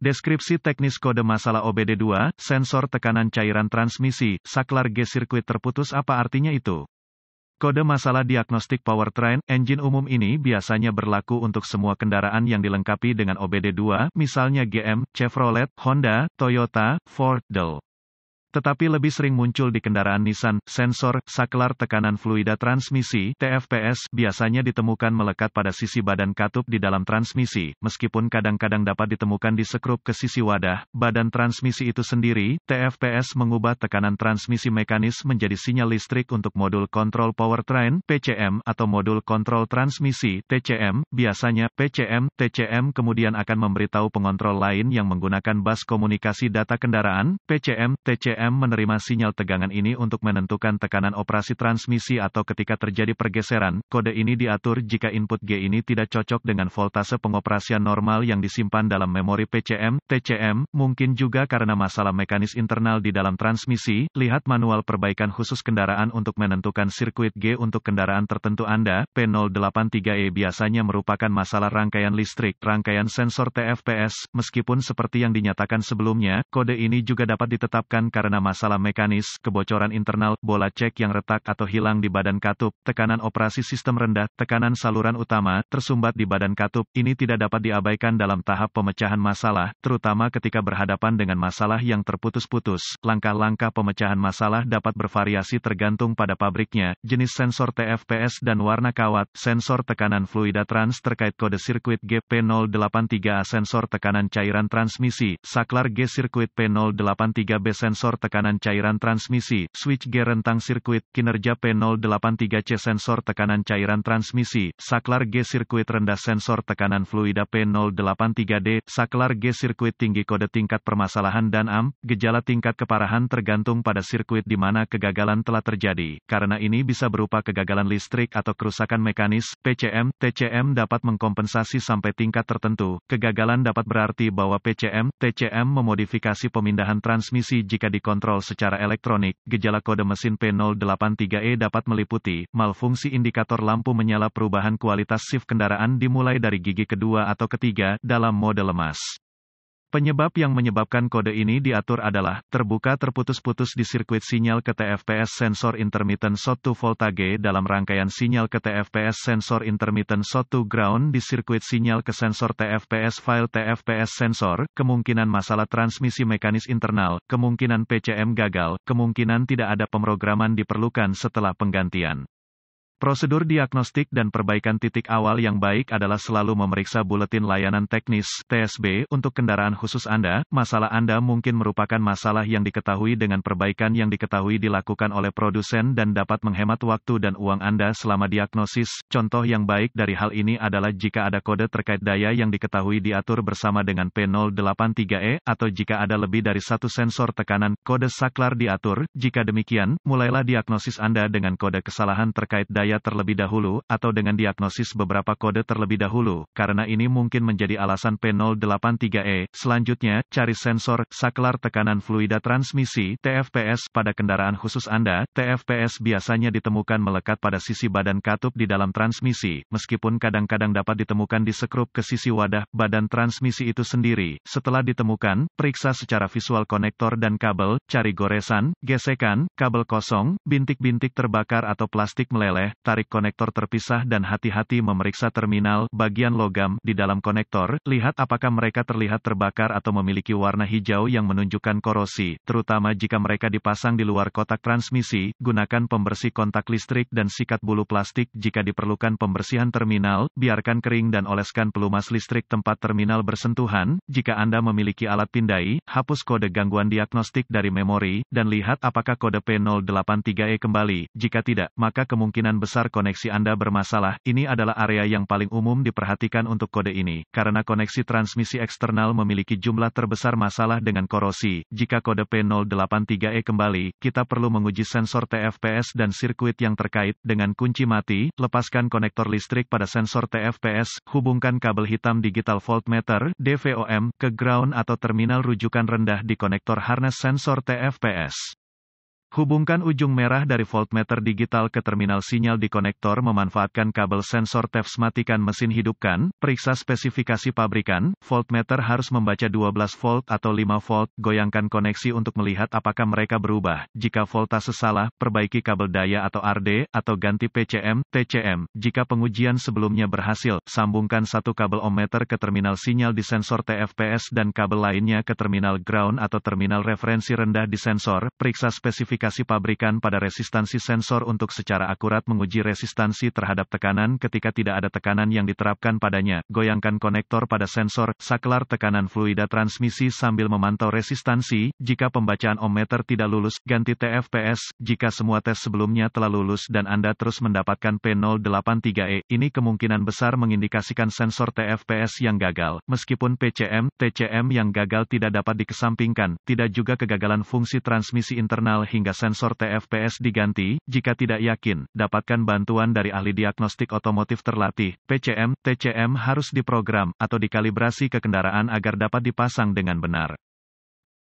Deskripsi teknis kode masalah OBD2, sensor tekanan cairan transmisi, saklar G sirkuit terputus apa artinya itu? Kode masalah diagnostik powertrain, engine umum ini biasanya berlaku untuk semua kendaraan yang dilengkapi dengan OBD2, misalnya GM, Chevrolet, Honda, Toyota, Ford, Dell tetapi lebih sering muncul di kendaraan Nissan. Sensor saklar tekanan fluida transmisi (TFPS) biasanya ditemukan melekat pada sisi badan katup di dalam transmisi, meskipun kadang-kadang dapat ditemukan di sekrup ke sisi wadah. Badan transmisi itu sendiri, TFPS mengubah tekanan transmisi mekanis menjadi sinyal listrik untuk modul kontrol powertrain (PCM) atau modul kontrol transmisi (TCM). Biasanya PCM, TCM kemudian akan memberitahu pengontrol lain yang menggunakan bus komunikasi data kendaraan (PCM, TCM BBM menerima sinyal tegangan ini untuk menentukan tekanan operasi transmisi atau ketika terjadi pergeseran, kode ini diatur jika input G ini tidak cocok dengan voltase pengoperasian normal yang disimpan dalam memori PCM, TCM, mungkin juga karena masalah mekanis internal di dalam transmisi, lihat manual perbaikan khusus kendaraan untuk menentukan sirkuit G untuk kendaraan tertentu Anda, P083E biasanya merupakan masalah rangkaian listrik, rangkaian sensor TFPS, meskipun seperti yang dinyatakan sebelumnya, kode ini juga dapat ditetapkan karena terkena masalah mekanis, kebocoran internal, bola cek yang retak atau hilang di badan katup, tekanan operasi sistem rendah, tekanan saluran utama, tersumbat di badan katup, ini tidak dapat diabaikan dalam tahap pemecahan masalah, terutama ketika berhadapan dengan masalah yang terputus-putus. Langkah-langkah pemecahan masalah dapat bervariasi tergantung pada pabriknya, jenis sensor TFPS dan warna kawat, sensor tekanan fluida trans terkait kode sirkuit GP083A sensor tekanan cairan transmisi, saklar G sirkuit P083B sensor tekanan cairan transmisi, switch gear rentang sirkuit, kinerja P083C sensor tekanan cairan transmisi, saklar G sirkuit rendah sensor tekanan fluida P083D, saklar G sirkuit tinggi kode tingkat permasalahan dan AM, gejala tingkat keparahan tergantung pada sirkuit di mana kegagalan telah terjadi. Karena ini bisa berupa kegagalan listrik atau kerusakan mekanis, PCM, TCM dapat mengkompensasi sampai tingkat tertentu. Kegagalan dapat berarti bahwa PCM, TCM memodifikasi pemindahan transmisi jika dikonsumsi dikontrol secara elektronik, gejala kode mesin P083E dapat meliputi, malfungsi indikator lampu menyala perubahan kualitas shift kendaraan dimulai dari gigi kedua atau ketiga, dalam mode lemas. Penyebab yang menyebabkan kode ini diatur adalah terbuka terputus-putus di sirkuit sinyal ke TFPS sensor intermittent sotu voltage dalam rangkaian sinyal ke TFPS sensor intermittent sotu ground di sirkuit sinyal ke sensor TFPS file TFPS sensor, kemungkinan masalah transmisi mekanis internal, kemungkinan PCM gagal, kemungkinan tidak ada pemrograman diperlukan setelah penggantian. Prosedur diagnostik dan perbaikan titik awal yang baik adalah selalu memeriksa buletin layanan teknis (TSB) untuk kendaraan khusus Anda. Masalah Anda mungkin merupakan masalah yang diketahui dengan perbaikan yang diketahui dilakukan oleh produsen dan dapat menghemat waktu dan uang Anda selama diagnosis. Contoh yang baik dari hal ini adalah jika ada kode terkait daya yang diketahui diatur bersama dengan P083E atau jika ada lebih dari satu sensor tekanan, kode saklar diatur. Jika demikian, mulailah diagnosis Anda dengan kode kesalahan terkait daya bahaya terlebih dahulu, atau dengan diagnosis beberapa kode terlebih dahulu, karena ini mungkin menjadi alasan P083E. Selanjutnya, cari sensor, saklar tekanan fluida transmisi, TFPS, pada kendaraan khusus Anda. TFPS biasanya ditemukan melekat pada sisi badan katup di dalam transmisi, meskipun kadang-kadang dapat ditemukan di sekrup ke sisi wadah, badan transmisi itu sendiri. Setelah ditemukan, periksa secara visual konektor dan kabel, cari goresan, gesekan, kabel kosong, bintik-bintik terbakar atau plastik meleleh, tarik konektor terpisah dan hati-hati memeriksa terminal bagian logam di dalam konektor, lihat apakah mereka terlihat terbakar atau memiliki warna hijau yang menunjukkan korosi, terutama jika mereka dipasang di luar kotak transmisi, gunakan pembersih kontak listrik dan sikat bulu plastik jika diperlukan pembersihan terminal, biarkan kering dan oleskan pelumas listrik tempat terminal bersentuhan, jika Anda memiliki alat pindai, hapus kode gangguan diagnostik dari memori, dan lihat apakah kode P083E kembali, jika tidak, maka kemungkinan besar besar koneksi Anda bermasalah, ini adalah area yang paling umum diperhatikan untuk kode ini, karena koneksi transmisi eksternal memiliki jumlah terbesar masalah dengan korosi. Jika kode P083E kembali, kita perlu menguji sensor TFPS dan sirkuit yang terkait, dengan kunci mati, lepaskan konektor listrik pada sensor TFPS, hubungkan kabel hitam digital voltmeter, DVOM, ke ground atau terminal rujukan rendah di konektor harness sensor TFPS. Hubungkan ujung merah dari voltmeter digital ke terminal sinyal di konektor memanfaatkan kabel sensor TEFS matikan mesin hidupkan, periksa spesifikasi pabrikan, voltmeter harus membaca 12 volt atau 5 volt, goyangkan koneksi untuk melihat apakah mereka berubah, jika voltase salah, perbaiki kabel daya atau RD, atau ganti PCM, TCM, jika pengujian sebelumnya berhasil, sambungkan satu kabel ohmmeter ke terminal sinyal di sensor TFPS dan kabel lainnya ke terminal ground atau terminal referensi rendah di sensor, periksa spesifikasi aplikasi pabrikan pada resistansi sensor untuk secara akurat menguji resistansi terhadap tekanan ketika tidak ada tekanan yang diterapkan padanya. Goyangkan konektor pada sensor, saklar tekanan fluida transmisi sambil memantau resistansi. Jika pembacaan ohmmeter tidak lulus, ganti TFPS. Jika semua tes sebelumnya telah lulus dan Anda terus mendapatkan P083E, ini kemungkinan besar mengindikasikan sensor TFPS yang gagal. Meskipun PCM, TCM yang gagal tidak dapat dikesampingkan, tidak juga kegagalan fungsi transmisi internal hingga harga sensor TFPS diganti, jika tidak yakin, dapatkan bantuan dari ahli diagnostik otomotif terlatih, PCM, TCM harus diprogram, atau dikalibrasi ke kendaraan agar dapat dipasang dengan benar.